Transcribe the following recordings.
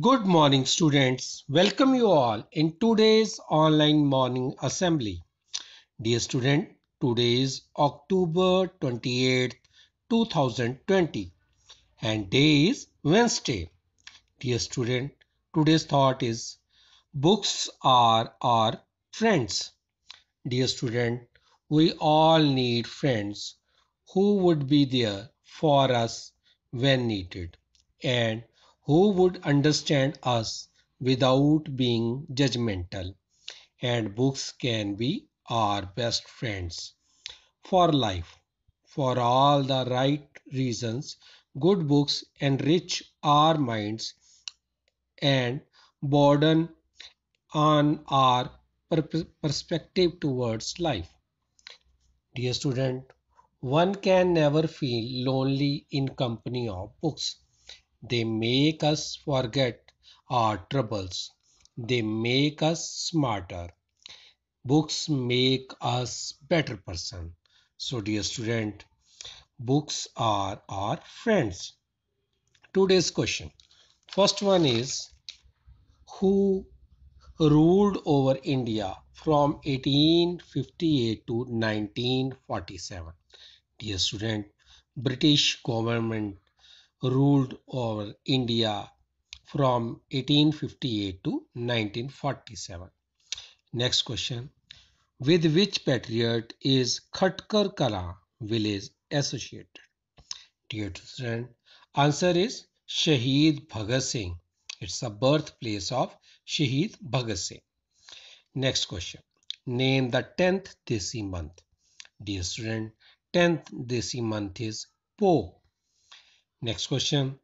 Good morning students. Welcome you all in today's online morning assembly. Dear student, today is October twenty eighth, 2020 and day is Wednesday. Dear student, today's thought is books are our friends. Dear student, we all need friends who would be there for us when needed and who would understand us without being judgmental. And books can be our best friends for life. For all the right reasons, good books enrich our minds and broaden on our perspective towards life. Dear student, one can never feel lonely in company of books. They make us forget our troubles. They make us smarter. Books make us better person. So dear student, books are our friends. Today's question. First one is who ruled over India from 1858 to 1947. Dear student, British government ruled over India from 1858 to 1947. Next question. With which patriot is Khatkar Kala village associated? Dear student, answer is Shaheed Bhagat Singh. It's the birthplace of Shaheed Bhagat Singh. Next question. Name the 10th Desi month. Dear student, 10th Desi month is Po. Next question.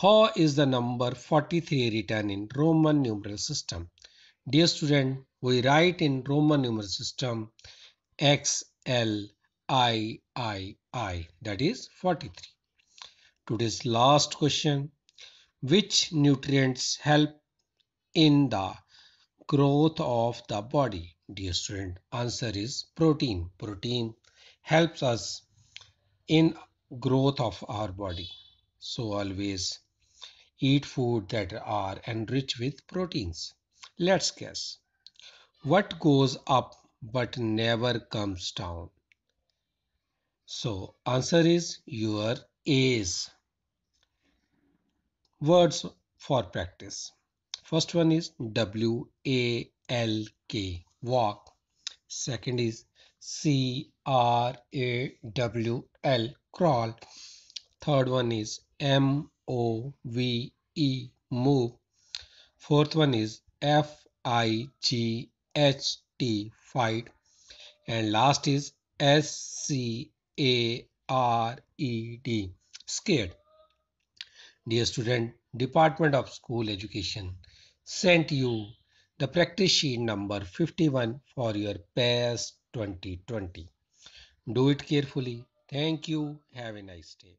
How is the number 43 written in Roman numeral system? Dear student, we write in Roman numeral system X L I I I that is 43. Today's last question. Which nutrients help in the growth of the body? Dear student, answer is protein. Protein helps us in growth of our body. So always eat food that are enriched with proteins. Let's guess. What goes up but never comes down? So answer is your A's. Words for practice. First one is W A L K walk. Second is C R A W L crawl. Third one is M O V E move. Fourth one is F I G H T fight. And last is S C A R E D scared. Dear student, Department of School Education sent you the practice sheet number 51 for your past 2020. Do it carefully. Thank you. Have a nice day.